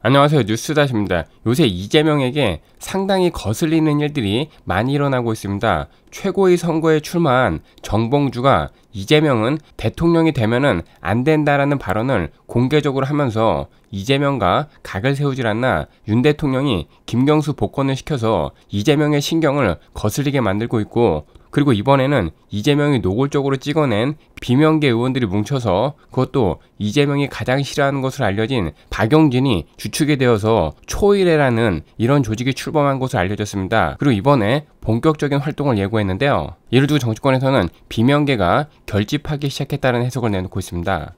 안녕하세요. 뉴스다십니다. 요새 이재명에게 상당히 거슬리는 일들이 많이 일어나고 있습니다. 최고의 선거에 출마한 정봉주가 이재명은 대통령이 되면은 안 된다라는 발언을 공개적으로 하면서 이재명과 각을 세우질 않나 윤 대통령이 김경수 복권을 시켜서 이재명의 신경을 거슬리게 만들고 있고 그리고 이번에는 이재명이 노골적으로 찍어낸 비명계 의원들이 뭉쳐서 그것도 이재명이 가장 싫어하는 것을 알려진 박영진이 주축이 되어서 초일회라는 이런 조직이 출범한 것으로 알려졌습니다. 그리고 이번에 본격적인 활동을 예고했는데요. 예를 들어 정치권에서는 비명계가 결집하기 시작했다는 해석을 내놓고 있습니다.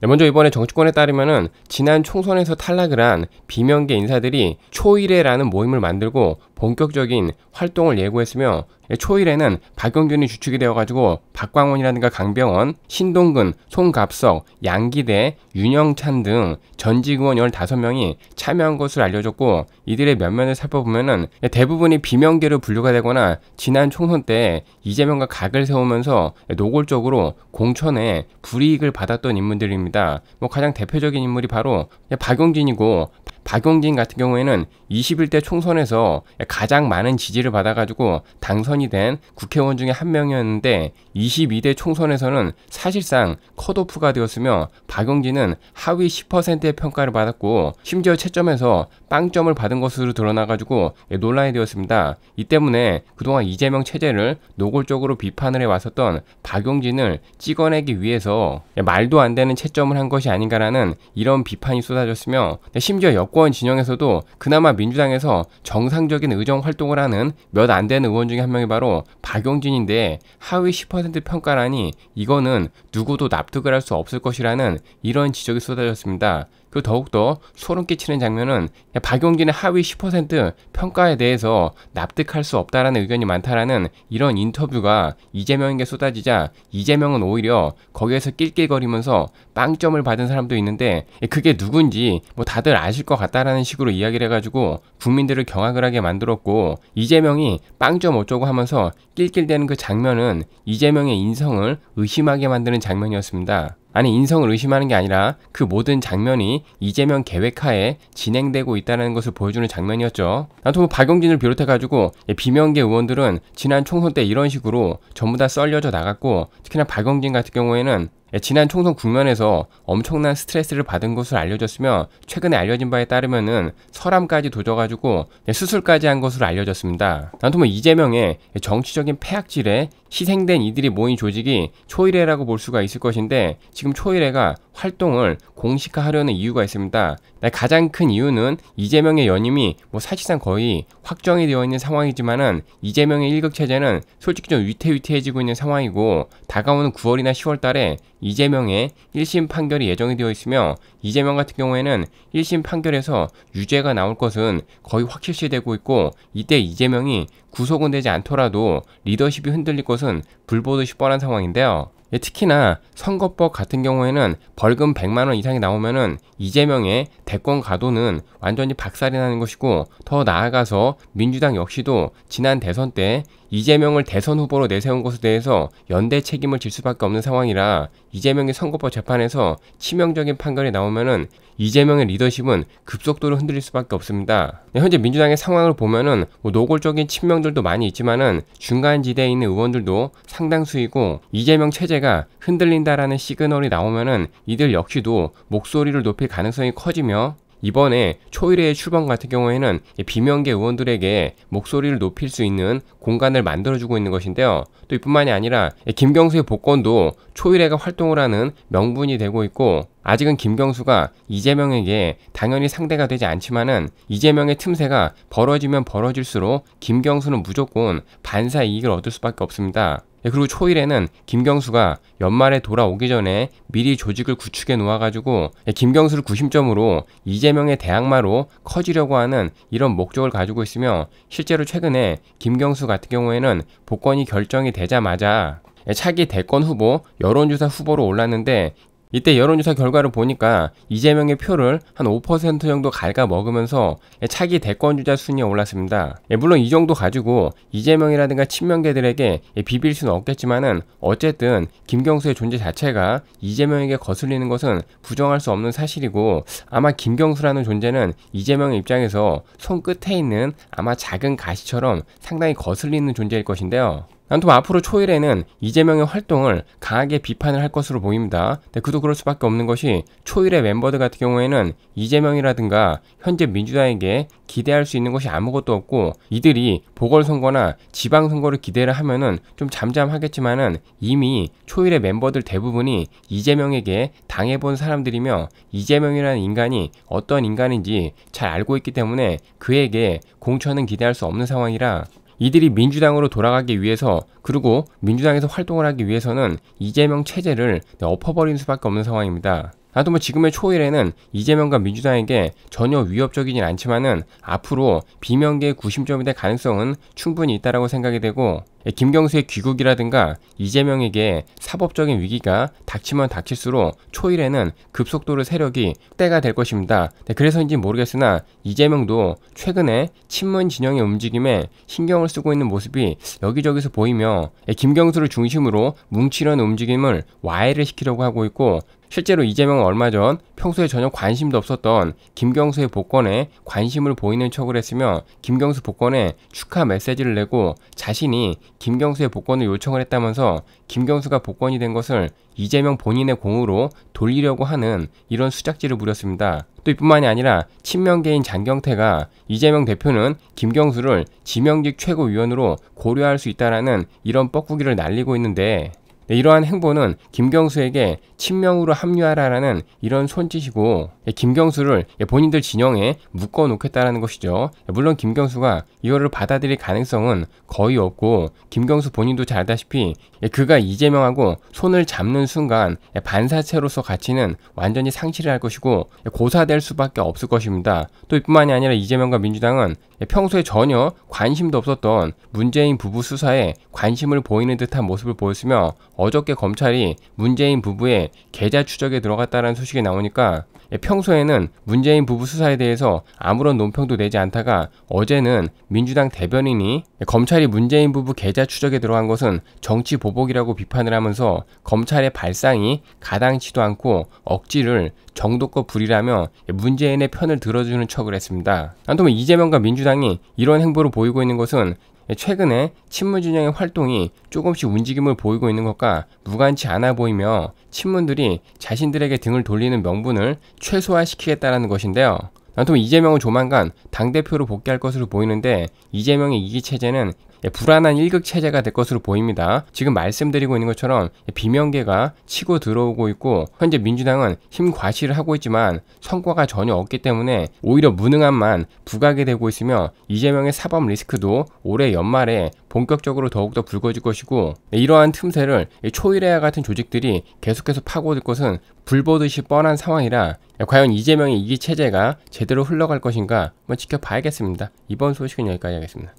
네, 먼저 이번에 정치권에 따르면은 지난 총선에서 탈락을 한 비명계 인사들이 초일회라는 모임을 만들고 본격적인 활동을 예고했으며 초일에는 박용균이 주축이 되어가지고 박광원이라든가 강병원, 신동근, 송갑석, 양기대, 윤영찬 등 전직 의원 15명이 참여한 것으로 알려졌고 이들의 면면을 살펴보면 대부분이 비명계로 분류가 되거나 지난 총선 때 이재명과 각을 세우면서 노골적으로 공천에 불이익을 받았던 인물들입니다. 뭐 가장 대표적인 인물이 바로 박용진이고 박용진 같은 경우에는 21대 총선에서 가장 많은 지지를 받아가지고 당선이 된 국회의원 중에 한 명이었는데 22대 총선에서는 사실상 컷오프가 되었으며 박용진은 하위 10%의 평가를 받았고 심지어 채점에서 빵점을 받은 것으로 드러나가지고 논란이 되었습니다. 이 때문에 그동안 이재명 체제를 노골적으로 비판을 해왔었던 박용진을 찍어내기 위해서 말도 안 되는 채점을 한 것이 아닌가라는 이런 비판이 쏟아졌으며 심지어 여 여권 진영에서도 그나마 민주당에서 정상적인 의정 활동을 하는 몇 안 되는 의원 중에 한 명이 바로 박용진인데 하위 10% 평가라니 이거는 누구도 납득을 할 수 없을 것이라는 이런 지적이 쏟아졌습니다. 그 더욱더 소름 끼치는 장면은 박용진의 하위 10% 평가에 대해서 납득할 수 없다라는 의견이 많다라는 이런 인터뷰가 이재명에게 쏟아지자 이재명은 오히려 거기에서 낄낄거리면서 빵점을 받은 사람도 있는데 그게 누군지 뭐 다들 아실 것 같다라는 식으로 이야기를 해가지고 국민들을 경악을 하게 만들었고 이재명이 빵점 어쩌고 하면서 낄낄대는 그 장면은 이재명의 인성을 의심하게 만드는 장면이었습니다. 아니 인성을 의심하는 게 아니라 그 모든 장면이 이재명 계획하에 진행되고 있다는 것을 보여주는 장면이었죠. 아무 뭐 박용진을 비롯해가지고 예, 비명계 의원들은 지난 총선 때 이런 식으로 전부 다 썰려져 나갔고 특히나 박용진 같은 경우에는 예, 지난 총선 국면에서 엄청난 스트레스를 받은 것으로 알려졌으며 최근에 알려진 바에 따르면은 설암까지 도져가지고 예, 수술까지 한 것으로 알려졌습니다. 아무뭐 이재명의 정치적인 폐악질에 희생된 이들이 모인 조직이 초일회라고 볼 수가 있을 것인데 지금 초일회가 활동을 공식화하려는 이유가 있습니다. 네, 가장 큰 이유는 이재명의 연임이 뭐 사실상 거의 확정이 되어 있는 상황이지만은 이재명의 일극 체제는 솔직히 좀 위태위태해지고 있는 상황이고 다가오는 9월이나 10월 달에 이재명의 1심 판결이 예정이 되어 있으며 이재명 같은 경우에는 1심 판결에서 유죄가 나올 것은 거의 확실시되고 있고 이때 이재명이 구속은 되지 않더라도 리더십이 흔들릴 것은 불보듯이 뻔한 상황인데요. 예, 특히나 선거법 같은 경우에는 벌금 100만 원 이상이 나오면은 이재명의 대권 가도는 완전히 박살이 나는 것이고 더 나아가서 민주당 역시도 지난 대선 때 이재명을 대선 후보로 내세운 것에 대해서 연대 책임을 질 수밖에 없는 상황이라 이재명의 선거법 재판에서 치명적인 판결이 나오면은 이재명의 리더십은 급속도로 흔들릴 수밖에 없습니다. 네, 현재 민주당의 상황을 보면은 뭐 노골적인 친명들도 많이 있지만은 중간 지대에 있는 의원들도 상당수이고 이재명 체제가 상태가 흔들린다라는 시그널이 나오면은 이들 역시도 목소리를 높일 가능성이 커지며 이번에 초일의 출범 같은 경우에는 비명계 의원들에게 목소리를 높일 수 있는 공간을 만들어주고 있는 것인데요. 또 이뿐만이 아니라 김경수의 복권도 초일회가 활동을 하는 명분이 되고 있고 아직은 김경수가 이재명에게 당연히 상대가 되지 않지만은 이재명의 틈새가 벌어지면 벌어질수록 김경수는 무조건 반사 이익을 얻을 수밖에 없습니다. 예, 그리고 초일에는 김경수가 연말에 돌아오기 전에 미리 조직을 구축해 놓아가지고 예, 김경수를 구심점으로 이재명의 대항마로 커지려고 하는 이런 목적을 가지고 있으며 실제로 최근에 김경수 같은 경우에는 복권이 결정이 되자마자 예, 차기 대권 후보, 여론조사 후보로 올랐는데 이때 여론조사 결과를 보니까 이재명의 표를 한 5% 정도 갉아먹으면서 차기 대권주자 순위에 올랐습니다. 예, 물론 이 정도 가지고 이재명이라든가 친명계들에게 예, 비빌 수는 없겠지만은 어쨌든 김경수의 존재 자체가 이재명에게 거슬리는 것은 부정할 수 없는 사실이고 아마 김경수라는 존재는 이재명의 입장에서 손끝에 있는 아마 작은 가시처럼 상당히 거슬리는 존재일 것인데요. 난통 앞으로 초일에는 이재명의 활동을 강하게 비판을 할 것으로 보입니다. 근데 그도 그럴 수밖에 없는 것이 초일의 멤버들 같은 경우에는 이재명이라든가 현재 민주당에게 기대할 수 있는 것이 아무것도 없고 이들이 보궐선거나 지방선거를 기대를 하면은 좀 잠잠하겠지만은 이미 초일의 멤버들 대부분이 이재명에게 당해본 사람들이며 이재명이라는 인간이 어떤 인간인지 잘 알고 있기 때문에 그에게 공천은 기대할 수 없는 상황이라 이들이 민주당으로 돌아가기 위해서 그리고 민주당에서 활동을 하기 위해서는 이재명 체제를 네, 엎어버린 수밖에 없는 상황입니다. 나도 뭐 지금의 초일에는 이재명과 민주당에게 전혀 위협적이진 않지만은 앞으로 비명계의 구심점이 될 가능성은 충분히 있다라고 생각이 되고 예, 김경수의 귀국이라든가 이재명에게 사법적인 위기가 닥치면 닥칠수록 초일에는 급속도로 세력이 때가될 것입니다. 네, 그래서인지 모르겠으나 이재명도 최근에 친문 진영의 움직임에 신경을 쓰고 있는 모습이 여기저기서 보이며 예, 김경수를 중심으로 뭉치려는 움직임을 와해를 시키려고 하고 있고 실제로 이재명은 얼마 전 평소에 전혀 관심도 없었던 김경수의 복권에 관심을 보이는 척을 했으며 김경수 복권에 축하 메시지를 내고 자신이 김경수의 복권을 요청을 했다면서 김경수가 복권이 된 것을 이재명 본인의 공으로 돌리려고 하는 이런 수작지를 부렸습니다. 또 이뿐만이 아니라 친명계인 장경태가 이재명 대표는 김경수를 지명직 최고위원으로 고려할 수 있다라는 이런 뻐꾸기를 날리고 있는데 네, 이러한 행보는 김경수에게 친명으로 합류하라라는 이런 손짓이고 예, 김경수를 예, 본인들 진영에 묶어 놓겠다라는 것이죠. 예, 물론 김경수가 이거를 받아들일 가능성은 거의 없고 김경수 본인도 잘 알다시피 그가 이재명하고 손을 잡는 순간 반사체로서 가치는 완전히 상실을 할 것이고 고사될 수밖에 없을 것입니다. 또 이뿐만이 아니라 이재명과 민주당은 평소에 전혀 관심도 없었던 문재인 부부 수사에 관심을 보이는 듯한 모습을 보였으며 어저께 검찰이 문재인 부부의 계좌 추적에 들어갔다는 소식이 나오니까 평소에는 문재인 부부 수사에 대해서 아무런 논평도 내지 않다가 어제는 민주당 대변인이 검찰이 문재인 부부 계좌 추적에 들어간 것은 정치 보복이라고 비판을 하면서 검찰의 발상이 가당치도 않고 억지를 정도껏 부리라며 문재인의 편을 들어주는 척을 했습니다. 한동안 이재명과 민주당이 이런 행보를 보이고 있는 것은 최근에 친문 진영의 활동이 조금씩 움직임을 보이고 있는 것과 무관치 않아 보이며 친문들이 자신들에게 등을 돌리는 명분을 최소화시키겠다라는 것인데요. 난통 이재명은 조만간 당대표로 복귀할 것으로 보이는데 이재명의 이기 체제는 예, 불안한 일극 체제가 될 것으로 보입니다. 지금 말씀드리고 있는 것처럼 예, 비명계가 치고 들어오고 있고 현재 민주당은 힘 과시를 하고 있지만 성과가 전혀 없기 때문에 오히려 무능함만 부각이 되고 있으며 이재명의 사법 리스크도 올해 연말에 본격적으로 더욱더 불거질 것이고 예, 이러한 틈새를 초일해야 같은 조직들이 계속해서 파고들 것은 불보듯이 뻔한 상황이라 과연 이재명의 이기 체제가 제대로 흘러갈 것인가 한번 지켜봐야겠습니다. 이번 소식은 여기까지 하겠습니다.